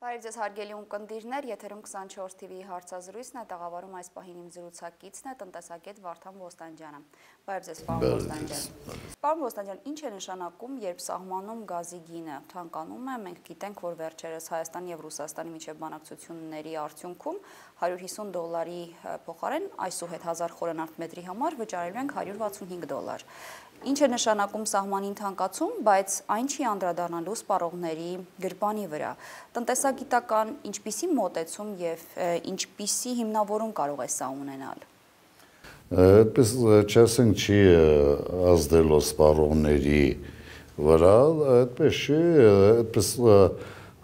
Բարև ձեզ հարգելի ունկնդիրներ, եթերում 24 TV-ի հարցազրույցն է, տաղավարում այս պահին իմ զրուցակիցն է, տնտեսագետ Վարդան Ոստանջյանը։ Բարև ձեզ, պարոն Ոստանջյան։ Պարոն Ոստանյան, ինչ է նշանակում, երբ սահմանում գազի գինը թանկանում է, մենք գիտենք, որ վերջերս Հայաստան եւ Ռուսաստանի միջև բանակցությունների արդյունքում 150 դոլարի փոխարեն այսուհետ 1000 խորանարդմետրի համար վճարելու ենք 165 դոլար։ Ինչ է նշանակում սահմանին թանկացում, բայց այն չի անդրադառնալու սպառողների գրպանի վրա։ Տնտեսագիտական ինչպիսի մոտեցում եւ ինչպիսի հիմնավորում կարող է սա ունենալ այդպես չասենք չի ազդելով սպառողների վրա, այդպես չի, այդպես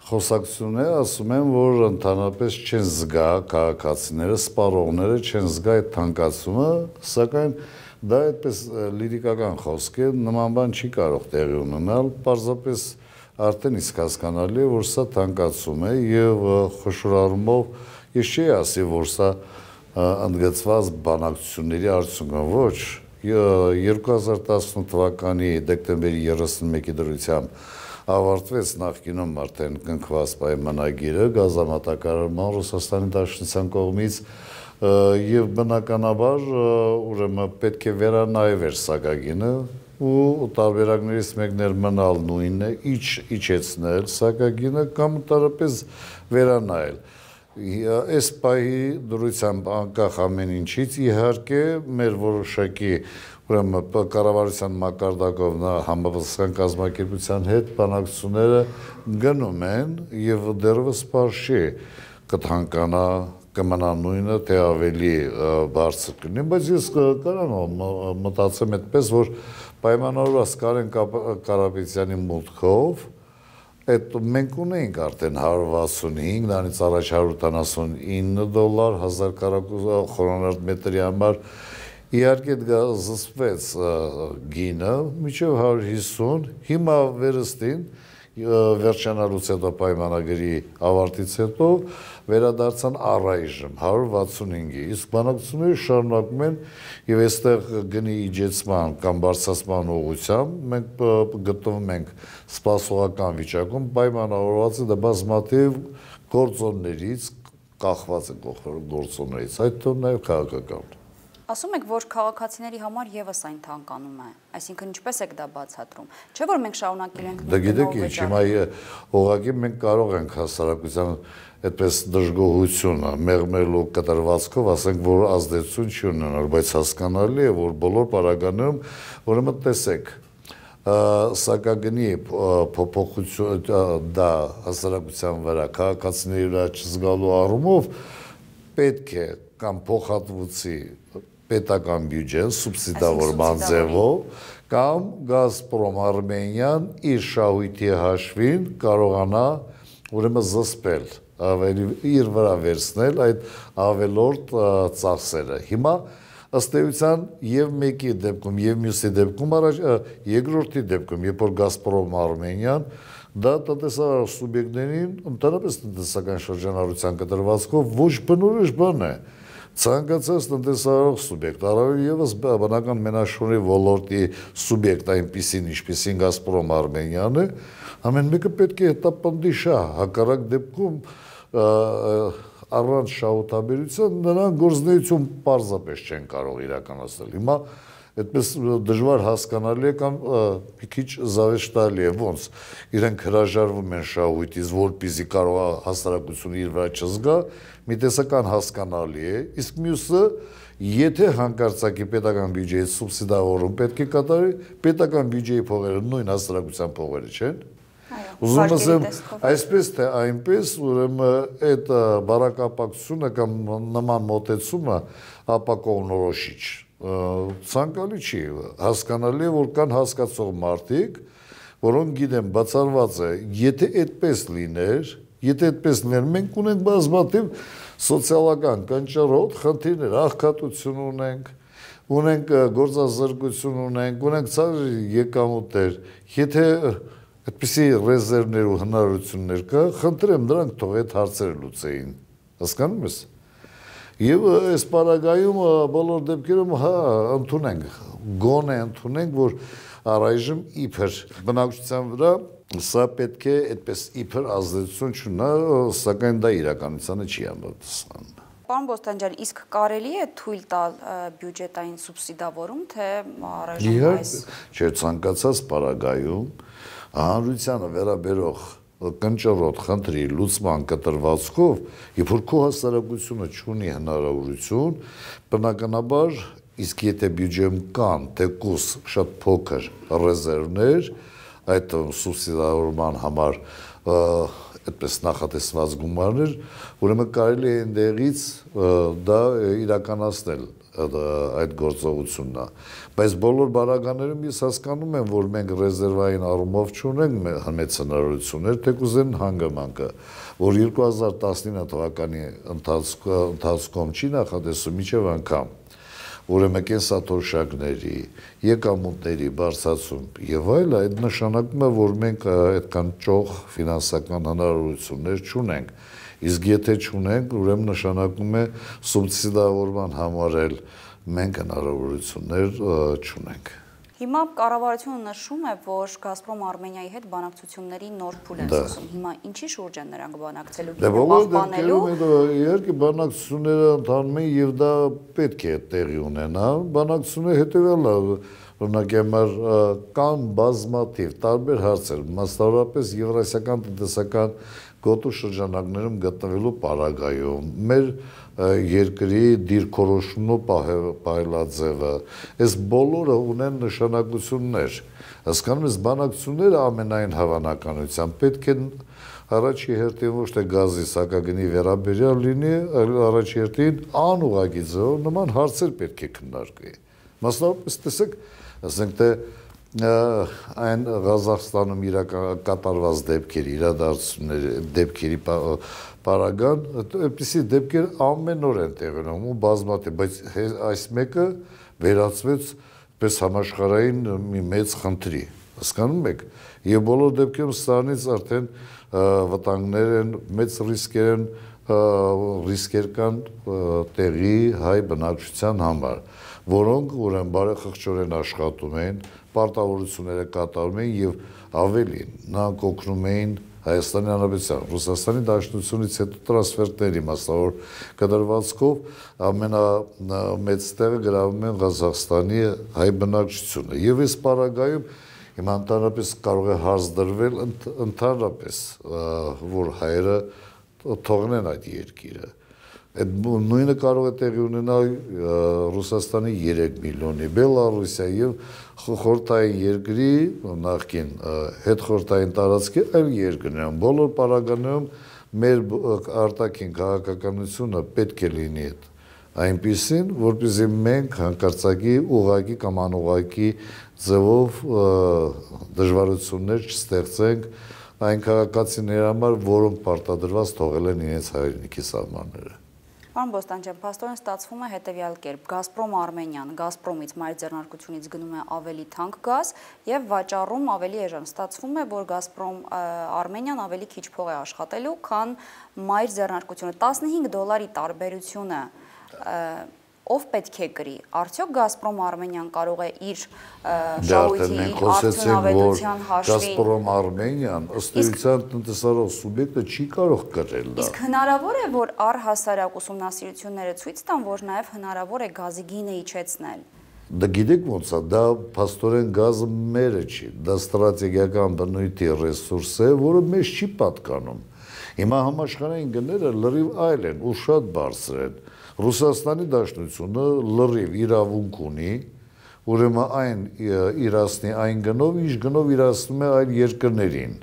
խոսակցությունները ասում են, որ ընդհանրապես չեն զգա քաղաքացիները, սպառողները չեն զգա այդ թանկացումը, սակայն դա այդպես լիրիկական խոսք է, նման բան չի կարող տեղի ունենալ, պարզապես արդեն իսկ հասկանալի է, որ սա թանկացում է եւ խոշոր առումով ես չի ասի, որ սա ընդգծված բանակցությունների արդյունքում ոչ 2018 թվականի դեկտեմբերի 31-ի դրությամբ ավարտվեց նախկինում արդեն կնքված պայմանագիրը գազամատակարարման Ռուսաստանի Դաշնության կողմից եւ բնականաբար ուրեմն պետք է վերանայվեր սակագինը ու տարբերակներից մեկն էր մնալ նույնն է, իջ իջեցնել սակագինը կամ տարպես վերանայել։ Ա, այս պահի դրությամբ անկախ ամեն ինչից իհարկե մեր որոշակի ուրեմն կառավարության մակարդակով նա համապատասխան կազմակերպության հետ բանակցությունները գնում են եւ դեռևս սпарշի կթանկանա կմնա նույնը, թե ավելի բարձր կլինի, բայց ես կարան մտածեմ այդպես, որ պայմանավորված Կարեն Կարապետյանի մուտքով այդ մենք ունենք արդեն 165, դրանից առաջ 179 դոլար 1000 կարակուզ խորանարդ մետրի համար Իհարկե դա զսպվեց գինը միջև 150, հիմա վերստին վերջանալուց հետո պայմանագրի ավարտից հետո վերադարձան առայժմ 165-ի։ Իսկ բանակցությունները շարունակվում են եւ այստեղ գնի իջեցման կամ բարձրացման ուղղությամբ մենք գտնվում ենք սպասողական վիճակում, պայմանավորված է դա բազմաթիվ գործոններից, կախված է գործոններից, այդ թվում նաեւ քաղաքական Ասում եք, որ քաղաքացիների համար եւս այն թանկանում է։ Այսինքն ինչպես եք դա բացատրում։ Չէ՞ որ մենք շարունակել ենք Դա գիտեք ինչ, հիմա ողակի մենք կարող ենք հասարակության այդպես դժգոհությունը մեղմելու կտրվածքով ասենք, որ ազդեցություն չի ունենալ, բայց հասկանալի է, որ բոլոր պարագաներում ուրեմն տեսեք, սակագնի փոփոխություն դա հասարակության վրա քաղաքացիների վրա չզգալու առումով պետք է կամ փոխհատուցի պետական բյուջեն սուբսիդավորման ձևով կամ Գազպրոմ Արմենիան իր շահույթի հաշվին կարողանա ուրեմն զսպել ավելի իր վրա վերցնել այդ ավելորտ ծախսերը։ Հիմա ըստ էության եւ մեկի դեպքում եւ մյուսի դեպքում առաջ երկրորդի դեպքում երբ որ Գազպրոմ Արմենիան դա տնտեսական սուբյեկտներին ընդհանրապես տնտեսական շրջանառության կտրվածքով ոչ բնորոշ բան է։ բան է ցանկացած տնտեսարարող սուբյեկտ, առավել եւս բնական մենաշնորհի ոլորտի սուբյեկտ այնպիսին, ինչպիսին Գազպրոմ Արմենիան է, ամեն մեկը պետք է հետապնդի շահ, հակառակ դեպքում առանց շահութաբերության նրան գործնեություն պարզապես չեն կարող իրականացնել։ Հիմա այդպես դժվար հասկանալի է կամ մի քիչ զավեշտալի է ոնց իրենք հրաժարվում են շահույթից որպիսի կարող հասարակությունը իր վրա չզգա մի տեսական հասկանալի է իսկ մյուսը եթե հանկարծակի պետական բյուջեից սուբսիդավորում պետք է կատարի պետական բյուջեի փողերը նույն հասարակության փողերը չեն Ուզում ասեմ, այսպես թե այնպես, ուրեմն այդ բարակապակցությունը կամ նման մոտեցումը ապակողնորոշիչ է ցանկալի չի։ Հասկանալի է, որ կան հասկացող մարդիկ, որոնք գիտեն, բացառված է, եթե այդպես լիներ, եթե այդպես լիներ, մենք ունենք բազմաթիվ սոցիալական կանճարոտ խնդիրներ, աղքատություն ունենք, ունենք գործազրկություն ունենք, ունենք ցար եկամուտներ։ Եթե այդպիսի ռեզերվներ ու հնարավորություններ կա, խնդրեմ նրանք թող այդ հարցերը լուծեին։ Հասկանում ես։ Եվ այս պարագայում բոլոր դեպքերում հա ընդունենք, գոնե ընդունենք, որ առայժմ իբր բնակչության վրա սա պետք է այդպես իբր ազդեցություն չունա, սակայն դա իրականությանը չի համապատասխան։ Պարոն Բոստանջան, իսկ կարելի է թույլ տալ բյուջետային սուբսիդավորում, թե առայժմ այս Չէ, ցանկացած պարագայում հանրությանը վերաբերող կնճռոտ խնդրի լուսման կտրվածքով, երբ որ քո հասարակությունը չունի հնարավորություն, բնականաբար իսկ եթե բյուջեում կան թեկուս շատ փոքր ռեզերվներ այդ սուբսիդավորման համար այդպես նախատեսված գումարներ, ուրեմն կարելի է այնտեղից դա իրականացնել այդ գործողությունն է։ Բայց բոլոր բարագաներում ես հասկանում եմ, որ մենք ռեզերվային առումով չունենք մեծ հնարավորություններ, թեկուզ այն հանգամանքը, որ 2019 թվականի ընթացքում չի նախատեսում միջև անգամ ուրեմն կենսաթոշակների, եկամուտների բարձրացում եւ այլ այդ նշանակում է, որ մենք այդքան ճող ֆինանսական հնարավորություններ չունենք։ Իսկ եթե չունենք, ուրեմն նշանակում է սուբսիդավորման համարել մենք հնարավորություններ չունենք։ Հիմա կառավարությունը նշում է, որ Գազպրոմ Արմենիայի հետ բանակցությունների նոր փուլ են սկսում։ Հիմա ինչի շուրջ են նրանք բանակցելու եւ դե պահպանելու։ Իհարկե բանակցությունները ընթանում են եւ դա պետք է տեղի ունենա։ Բանակցությունը հետեւյալն է, օրինակ համար կան բազմաթիվ տարբեր հարցեր, մասնավորապես եվրասիական տնտեսական գոտու շրջանակներում գտնվելու պարագայում։ Մեր երկրի դիրքորոշումն ու պայլաձևը այս բոլորը ունեն նշանակություններ հասկանում ես բանակցությունները ամենայն հավանականությամբ պետք է առաջի հերթին ոչ թե գազի սակագնի վերաբերյալ լինի այլ առաջի հերթին անուղագի ձեւով նման հարցեր պետք է քննարկվի մասնավորապես տեսեք ասենք թե այն Ղազախստանում իրական կատարված դեպքերի, իրադարձությունների դեպքերի պարագան, այդպիսի դեպքեր ամեն օր են տեղի ունենում ու բազմաթիվ, բայց այս մեկը վերածվեց պես համաշխարհային մի մեծ խնդրի։ Հասկանում եք, եւ բոլոր դեպքերում սրանից արդեն վտանգներ են, մեծ ռիսկեր են, ռիսկեր կան տեղի հայ բնակչության համար, որոնք ուրեմն բարեխղճորեն աշխատում են, պարտավորությունները կատարում են եւ ավելին, նրանք օգնում էին Հայաստանի Հանրապետության Ռուսաստանի Դաշնությունից հետո տրանսֆերտների մասնավոր կտրվածքով ամենամեծ տեղը գրավում են Ղազախստանի հայ բնակչությունը եւ այս պարագայում հիմա ընդհանրապես կարող է հարց դրվել ընդհանրապես որ հայերը թողնեն այդ երկիրը Այդ նույնը կարող է տեղի ունենալ Ռուսաստանի 3 միլիոնի, Բելարուսիա եւ խորտային երկրի նախքին հետ խորտային տարածքի այլ երկրներում բոլոր պարագաներում մեր արտաքին քաղաքականությունը պետք է լինի այդ այնպեսին, որպեսզի մենք հանկարծակի ուղակի կամ անուղակի ձևով դժվարություններ չստեղծենք այն քաղաքացիների համար, որոնք պարտադրված թողել են իրենց հայրենիքի սահմանները։ Պարոն Բոստանջյան, փաստորեն ստացվում է հետևյալ կերպ. Գազպրոմ Արմենիան Գազպրոմից մայր ձեռնարկությունից գնում է ավելի թանկ գազ եւ վաճառում ավելի էժան։ Ստացվում է, որ Գազպրոմ Արմենիան ավելի քիչ փող է աշխատելու, քան մայր ձեռնարկությունը 15 դոլարի տարբերությունը ով պետք է գրի։ Արդյոք Գազպրոմ Արմենիան կարող է իր շահույթի դե արդյունավետության հաշվին Գազպրոմ Արմենիան ըստ էության տնտեսարար սուբյեկտը չի կարող գրել դա։ Իսկ հնարավոր է, որ առհասարակ ուսումնասիրությունները ցույց տան, որ նաև հնարավոր է գազի գինը իջեցնել։ Դա դե գիտեք ոնց է, դա փաստորեն գազը մերը չի, դա ստրատեգիական բնույթի ռեսուրս է, որը մեզ չի պատկանում։ Հիմա համաշխարհային գները լրիվ այլ են ու շատ բարձր են։ Ռուսաստանի Դաշնությունը լրիվ իրավունք ունի, ուրեմն այն իրացնի այն գնով, ինչ գնով իրացնում է այլ երկրներին։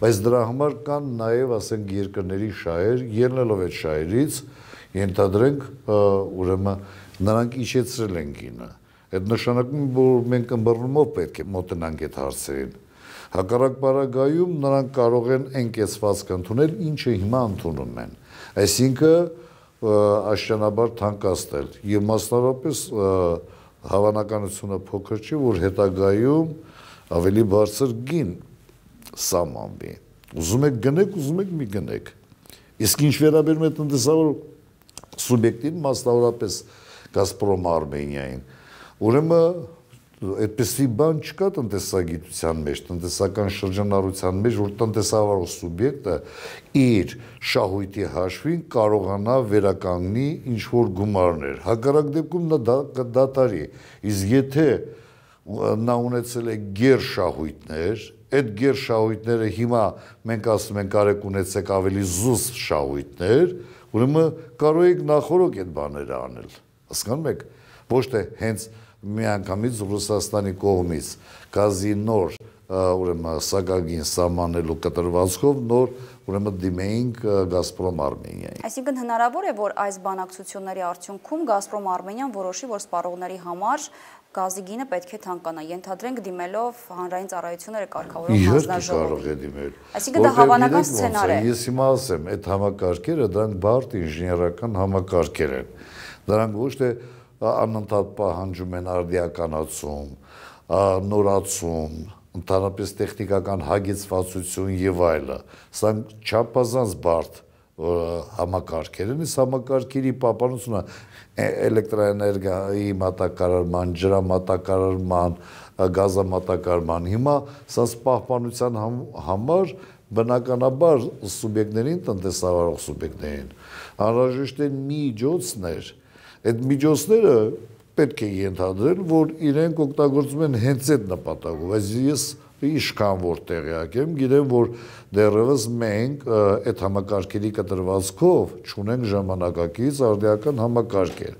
Բայց դրա համար կան նաև, ասենք, երկրների շահեր, ելնելով այդ շահերից, ենթադրենք, ուրեմն նրանք իջեցրել են գինը։ Այդ նշանակում որ մենք ըմբռնումով պետք է մոտենանք այդ հարցերին։ Հակառակ պարագայում նրանք կարող են ընկեցվածք ընդունել, ինչը հիմա ընդունում են։ Այսինքն աշճանաբար թանկացնել եւ մասնարարապես հավանականությունը փոքր չի որ հետագայում ավելի բարձր գին սամանվի ուզում եք գնեք ուզում եք մի գնեք իսկ ինչ վերաբերում է տնտեսավոր սուբյեկտին մասնավորապես Գազպրոմ Արմենիային ուրեմն այդպեսի բան չկա տնտեսագիտության մեջ, տնտեսական շրջանառության մեջ, որ տնտեսավարող սուբյեկտը իր շահույթի հաշվին կարողանա վերականգնի ինչ որ գումարներ։ Հակառակ դեպքում նա դա կդատարի։ Իսկ եթե նա ունեցել է ģեր շահույթներ, այդ ģեր շահույթները հիմա մենք ասում ենք արեք ունեցեք ավելի զուսպ շահույթներ, ուրեմն կարող եք նախորոք այդ բաները անել։ Հասկանու՞մ եք։ Ոչ թե հենց միանգամից Ռուսաստանի կողմից գազի նոր ուրեմն սակագին սահմանելու կտրվածքով նոր ուրեմն դիմեինք Գազպրոմ Արմենիայի։ Այսինքն հնարավոր է, որ այս բանակցությունների արդյունքում Գազպրոմ Արմենիան որոշի, որ սպառողների համար գազի գինը պետք է թանկանա։ Ենթադրենք դիմելով հանրային ծառայությունները կարգավորող հանձնաժողովին։ Իհարկե կարող է դիմել։ Այսինքն դա հավանական սցենար է։ Ես հիմա ասեմ, այդ համակարգերը դրանք բարդ ինժեներական համակարգեր են։ Դրանք ոչ թե անընդհատ պահանջում են արդիականացում, նորացում, ընդհանրապես տեխնիկական հագեցվածություն եւ այլը։ Սա չափազանց բարդ համակարգեր են, այս համակարգերի պահպանությունը էլեկտրաէներգիայի մատակարարման, ջրամատակարարման, գազամատակարարման։ Հիմա սա պահպանության համ, համար բնականաբար սուբյեկտներին, տնտեսավարող սուբյեկտներին անհրաժեշտ են միջոցներ, մի Այդ միջոցները պետք է ենթադրել, որ իրենք օգտագործում են հենց այդ նպատակով։ Այս ես իշքան որ տեղյակ եմ, գիտեմ, որ դեռևս մենք այդ համակարգերի կտրվածքով ճունենք ժամանակակից արդյական համակարգեր։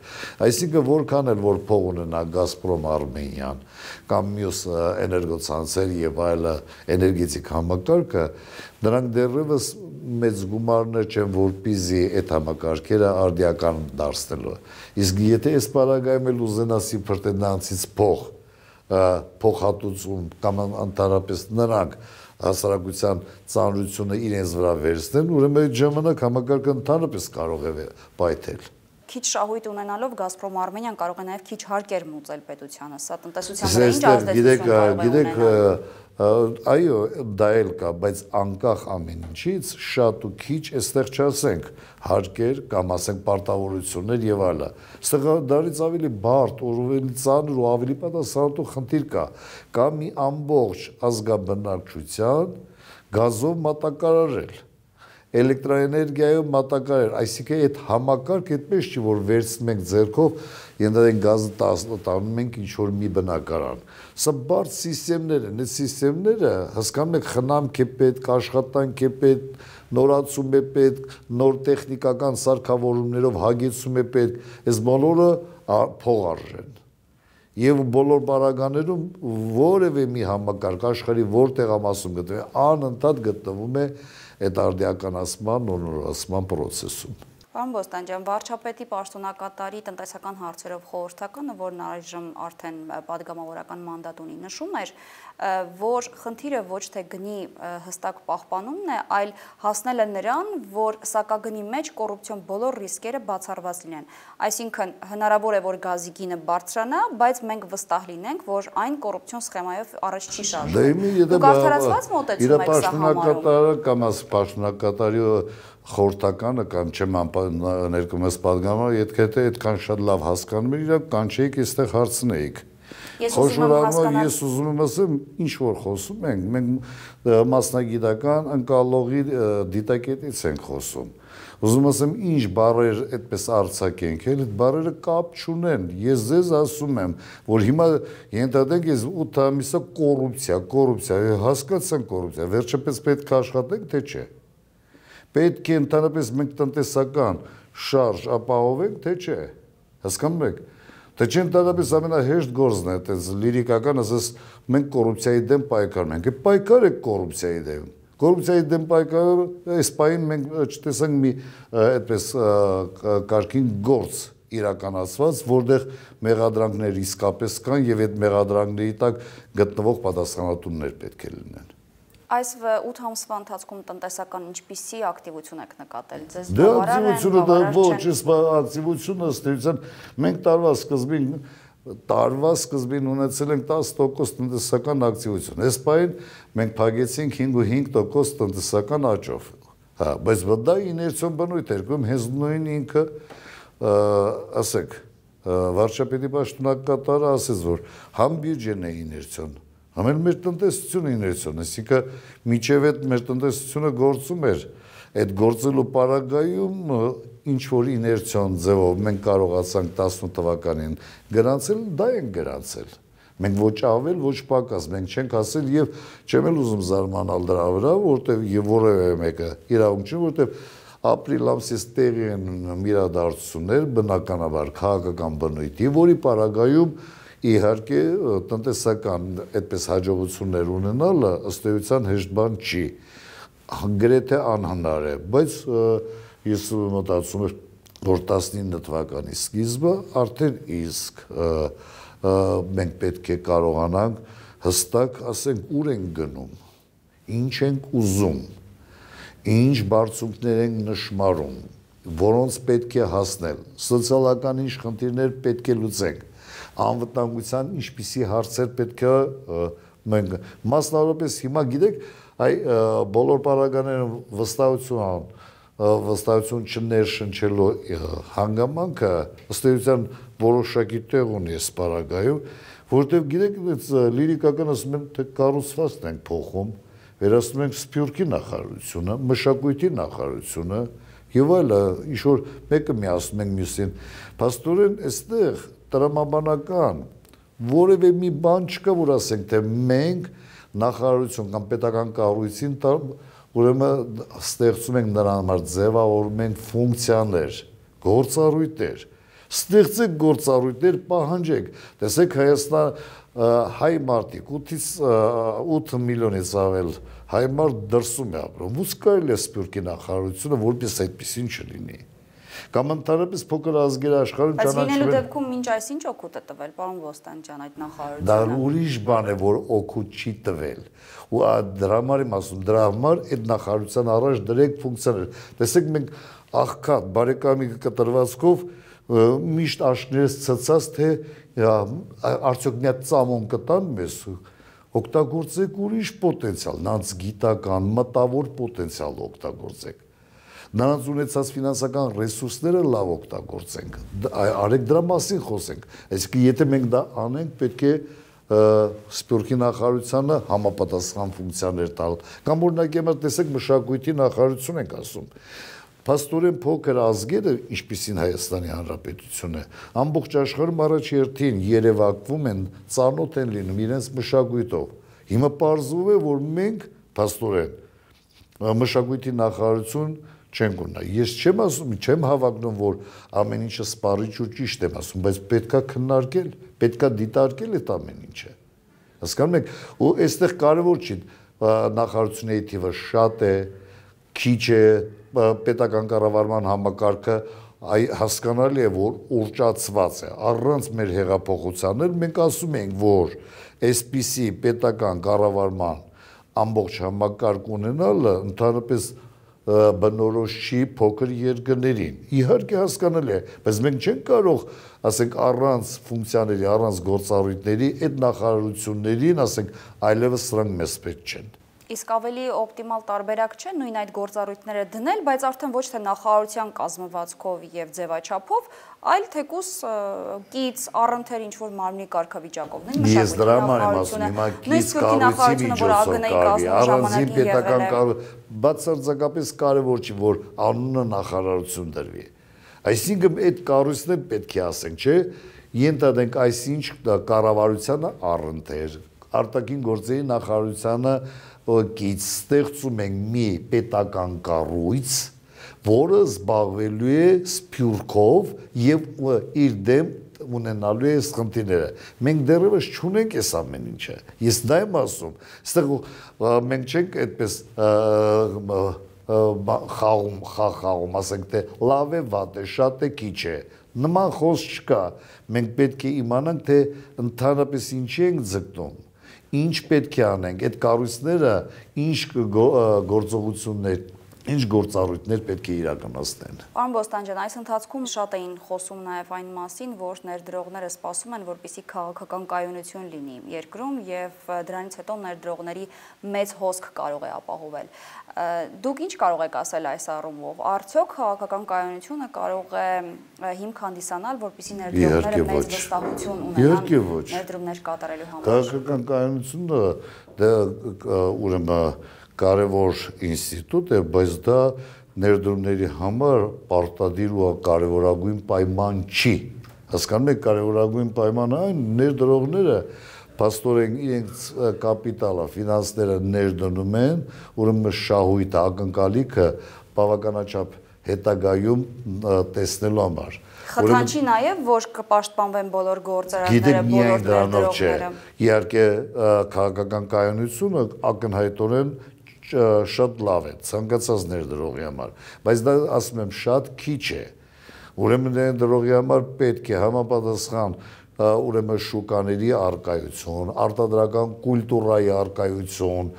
Այսինքն որքան էլ որ փող ունենա Գազպրոմ Արմենիան կամ մյուս էներգոցանցեր եւ այլը էներգետիկ համակարգը, նրանք դեռևս մեծ գումարներ չեն, որպիզի այդ համակարգերը արդիական դարձնելու։ Իսկ եթե այս պարագայում էլ ուզենասի փրտենանցից փող փոխհատուցում կամ անտարապես նրանք հասարակության ծանրությունը իրենց վրա վերցնեն, ուրեմն այդ ժամանակ համակարգը ընդհանրապես կարող է պայթել քիչ շահույթ ունենալով Գազպրոմ Արմենիան կարող է նաև քիչ հարկեր մուծել պետությանը։ Սա տնտեսության վրա ինչ ազդեցություն կարող է ունենալ։ Գիտեք, այո, դա էլ կա, բայց անկախ ամեն ինչից շատ ու քիչ էստեղ չասենք հարկեր կամ ասենք պարտավորություններ եւ այլը։ Ստեղ դարից ավելի բարդ, որովելի ծանր ու ավելի պատասխանատու խնդիր կա, կամ մի ամբողջ ազգաբնակչության գազով մատակարարել էլեկտրաէներգիայով մատակար էր, այսինքն այդ համակարգ այդպես չի որ վերցնենք ձերքով, ընդդեն գազը տանում ենք ինչ որ մի բնակարան։ Սա բարձ համակարգներ են, այդ համակարգները հսկանում եք խնամք է պետք, աշխատանք է պետք, նորացում է պետք, նոր տեխնիկական սարքավորումներով հագեցում է պետք, այս բոլորը փող արժեն եւ բոլոր բարագաներում որևէ մի համակարգ աշխարի որտեղ ամասում գտնվում անընդհատ գտնվում է այդ արդիականացման, օրնորացման process-ում։ Պարոն Ոստան ջան, վարչապետի պաշտոնակատարի տնտեսական հարցերով խորհրդականը, որն այժմ արդեն падգամավորական մանդատ ունի, նշում էր, որ խնդիրը ոչ թե գնի հստակ պահպանումն է, այլ հասնելը նրան, որ սակագնի մեջ կոռուպցիոն բոլոր ռիսկերը բացառված լինեն։ Այսինքն հնարավոր է, որ գազի գինը բարձրանա, բայց մենք վստահ լինենք, որ այն կոռուպցիոն սխեմայով առաջ չի շարժվում։ դե Դու կարդարացված մոտեցում եք սա համարում։ Իրապաշտնակատարը կամ ասպաշտնակատարի խորտականը կամ չեմ ներկում ես պատգամը, եթե թե այդքան շատ լավ հասկանում էր, իրավ կանչեիք, այստեղ հարցնեիք Ես ուզում եմ հասկանալ։ Ես ուզում եմ ասեմ, ինչ որ խոսում ենք, մենք մասնագիտական անկալողի դիտակետից ենք խոսում։ Ուզում ասեմ, ինչ բարեր այդպես արցակենք, էլ այդ բարերը կապ չունեն։ Ես ձեզ ասում եմ, որ հիմա ենթադրենք ես 8 ամիսը կոռուպցիա, կոռուպցիա, հասկացան կոռուպցիա, վերջապես պետք է աշխատենք, թե չէ։ Պետք է ընդհանրապես մենք տնտեսական շարժ ապահովենք, թե չէ։ Հասկանու՞մ եք։ Դե չեն դարաբես ամենահեշտ գործն է, այտենց լիրիկական ասես մենք կոռուպցիայի դեմ պայքարն ենք։ Այդ պայքարը կոռուպցիայի դեմ։ Կոռուպցիայի դեմ պայքարը այս պայն մենք չտեսանք մի այդպես կարգին գործ իրականացված, որտեղ մեղադրանքներ իսկապես կան եւ այդ մեղադրանքների տակ գտնվող պատասխանատուններ պետք է լինեն։ Այս 8 ամսվա ընթացքում տնտեսական ինչպիսի ակտիվություն եք նկատել։ Ձեզ բավարար է։ Դե ակտիվությունը դա ոչ, ես ակտիվությունը ըստ էության մենք տարվա սկզբին տարվա սկզբին ունեցել ենք 10% տնտեսական ակտիվություն։ Այս պայն մենք փակեցինք 5.5% տնտեսական աճով։ Հա, բայց դա իներցիոն բնույթ էր, գում հենց նույն ինքը, ասեք, վարչապետի պաշտոնակատարը ասեց, որ համ բյուջեն է իներցիոն Համեն մեր տնտեսությունը իներցիան, այսինքն միջև այդ մեր տնտեսությունը գործում էր այդ գործելու պարագայում ինչ որ իներցիոն ձևով մենք կարողացանք 18 թվականին գրանցել, դա են գրանցել։ Մենք ոչ ավել, ոչ պակաս, մենք չենք ասել եւ չեմ էլ ուզում զարմանալ դրա վրա, որտեւ եւ որևէ մեկը իրավունք չի, որտեւ ապրիլ ամսից տեղի են իրադարձություններ, բնականաբար քաղաքական բնույթի, որի պարագայում Իհարկե, տնտեսական այդպես հաջողություններ ունենալը ըստ էության հեշտ բան չի։ Գրեթե անհնար է, բայց ես մտածում եմ, որ 19 թվականի սկիզբը արդեն իսկ մենք պետք է կարողանանք հստակ ասենք ուր ենք գնում, ինչ ենք ուզում, ինչ բարձունքներ ենք նշмарում, որոնց պետք է հասնել, սոցիալական ինչ խնդիրներ պետք է լուծենք անվտանգության ինչպիսի հարցեր պետք է մենք մասնավորապես հիմա գիտեք այ բոլոր параգաներն վստահություն վստահություն չներշնչելու հանգամանքը ըստ էության որոշակի տեղ ունի այս параգայում որտեղ գիտեք այս լիրիկական ասում եմ թե կառուցվածքն ենք փոխում վերածնում ենք սփյուռքի նախարարությունը մշակույթի նախարարությունը եւ այլը ինչ որ մեկը միացնում ենք մյուսին Պաստորեն այստեղ տրամաբանական որևէ մի բան չկա, որ ասենք, թե մենք նախարարություն կամ պետական կառույցին ուրեմն ստեղծում ենք նրա համար ձևավորում ենք ֆունկցիաներ, գործառույթներ։ Ստեղծեք գործառույթներ, պահանջեք։ Տեսեք Հայաստան հայ մարդիկ 8-ից 8 միլիոնից ավել հայ մարդ դրսում է ապրում։ Ո՞նց կարելի է սպյուրքի նախարարությունը որպես այդպեսին չլինի կամ ընդհանրապես փոքր ազգերաշխարհում ճանաչվել։ Բայց լինելու դեպքում ինչ այսինչ օգուտ է տվել, պարոն Ոստանջան, այդ նախարարությունը։ Դա ուրիշ բան է, որ օգուտ չի տվել։ Ու դրա համար եմ ասում, դրա համար այդ նախարարության առաջ դրեք ֆունկցիաներ։ Տեսեք մենք աղքատ բարեկամի կտրվածքով միշտ աշներս ցծած թե արդյոք մի հատ ծամոն կտան մեզ օգտագործեք ուրիշ պոտենցիալ, նանց գիտական, մտավոր պոտենցիալ օգտագործեք նրանց ունեցած ֆինանսական ռեսուրսները լավ օգտագործենք։ Արեք դրա մասին խոսենք։ Այսինքն եթե մենք դա անենք, պետք է սպյուրքի նախարարությանը համապատասխան ֆունկցիաներ տալ։ Կամ օրինակ եմա տեսեք մշակույթի նախարարություն ենք ասում։ Փաստորեն փոքր ազգերը, ինչպիսին Հայաստանի Հանրապետությունը, ամբողջ աշխարհում առաջ երթին երևակվում են, ծանոթ են լինում իրենց մշակույթով։ Հիմա պարզվում է, որ մենք փաստորեն մշակույթի նախարարություն չեմ գտնա։ Ես չեմ ասում, չեմ հավակնում, որ ամեն ինչը սպառիչ ու ճիշտ եմ ասում, բայց պետքա քննարկել, պետքա դիտարկել այդ ամեն ինչը։ Հասկանում եք, ու այստեղ կարևոր չի նախարարությունների թիվը շատ է, քիչ է, պետական կառավարման համակարգը այ հասկանալի է որ ուրճացված է առանց մեր հեղափոխությաններ մենք ասում ենք որ այսպիսի պետական կառավարման ամբողջ համակարգ ունենալը ընդհանրապես բնորոշ չի փոքր երկրներին։ Իհարկե հասկանալ է, բայց մենք չենք կարող, ասենք, առանց ֆունկցիաների, առանց գործառույթների, այդ նախարարություններին, ասենք, այլևս սրանք մեզ պետք չեն։ Իսկ ավելի օպտիմալ տարբերակ չէ նույն այդ գործառույթները դնել, բայց արդեն ոչ թե նախարարության կազմվածքով եւ ձևաչափով, այլ թեկուս կից առընթեր ինչ որ մարմնի կարգավիճակով նույն մշակույթի ես դրա համար եմ ասում հիմա կից կառույցի միջոցով կարելի առանձին պետական կարող բացարձակապես կարևոր չի որ անունը նախարարություն դրվի այսինքն այդ կառույցն է պետք է ասենք չէ ենթադրենք այսինչ կառավարությանը առընթեր արտաքին գործերի նախարարությանը կից ստեղծում ենք մի պետական կառույց որը զբաղվելու է սփյուռքով եւ իր դեմ ունենալու է խնդիրները։ Մենք դեռևս չունենք այս ամեն ինչը։ Ես դա եմ ասում։ Այստեղ մենք չենք այդպես խաղում, խաղում, ասենք թե լավ է, վատ է, շատ է, քիչ է։ Նման խոս չկա։ Մենք պետք է իմանանք, թե ընդհանրապես ինչի ենք ձգտում ինչ պետք է անենք, այդ կառույցները ինչ գործողություններ ինչ գործառույթներ պետք է իրականացնեն։ Պարոն Ոստանջան, այս ընթացքում շատ էին խոսում նաև այն մասին, որ ներդրողները սպասում են, որպիսի քաղաքական կայունություն լինի երկրում եւ դրանից հետո ներդրողների մեծ հոսք կարող է ապահովել։ Դուք ինչ կարող եք ասել այս առումով։ Արդյոք քաղաքական կայունությունը կարող է հիմք հանդիսանալ, որպիսի ներդրողները մեծ վստահություն ունենան ներդրումներ կատարելու համար։ Քաղաքական կայունությունը դա դե, ուրեմն կարևոր ինստիտուտ է, բայց դա ներդրումների համար պարտադիր ու կարևորագույն պայման չի։ Հասկանում եք, կարևորագույն պայմանը այն ներդրողները Պաստորեն իրենց կապիտալը, ֆինանսները ներդնում են, ուրեմն շահույթը, ակնկալիքը բավականաչափ հետագայում տեսնելու համար։ Խթանչի նաև, որ կպաշտպանվեն բոլոր գործարանները, բոլոր ներդրողները։ Իհարկե, քաղաքական կայունությունը ակնհայտորեն շատ լավ է ցանկացած ներդրողի համար, բայց դա ասում եմ շատ քիչ է։ Ուրեմն ներդրողի համար պետք է համապատասխան ուրեմն շուկաների արկայություն, արտադրական կուլտուրայի արկայություն,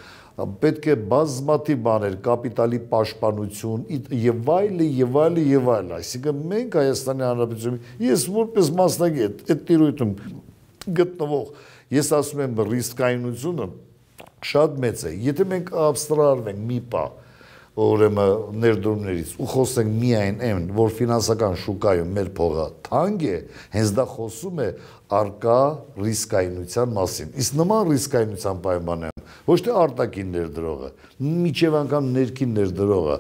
պետք է բազմաթիվ բաներ, կապիտալի պաշտպանություն եւ այլը եւ այլը եւ այլը։ Այսինքն մենք Հայաստանի Հանրապետությունում ես որպես մասնագետ այդ տիրույթում գտնվող ես ասում եմ ռիսկայնությունը շատ մեծ է։ Եթե մենք abstract-ենք մի պա ուրեմն ներդրումներից ու խոսենք միայն այն, որ ֆինանսական շուկայում մեր փողը թանկ է, հենց դա խոսում է արկա ռիսկայնության մասին։ Իսկ նման ռիսկայնության պայմաններում ոչ թե արտաքին ներդրողը, միջև անգամ ներքին ներդրողը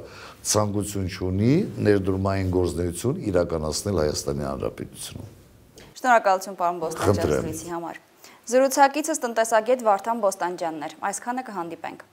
ցանկություն ունի ներդրումային գործունեություն իրականացնել Հայաստանի Հանրապետությունում։ Շնորհակալություն, պարոն Բոստանջանցի համար։ Զրուցակիցս տնտեսագետ Վարդան Բոստանջյանն էր։ Այսքանը կհանդիպենք։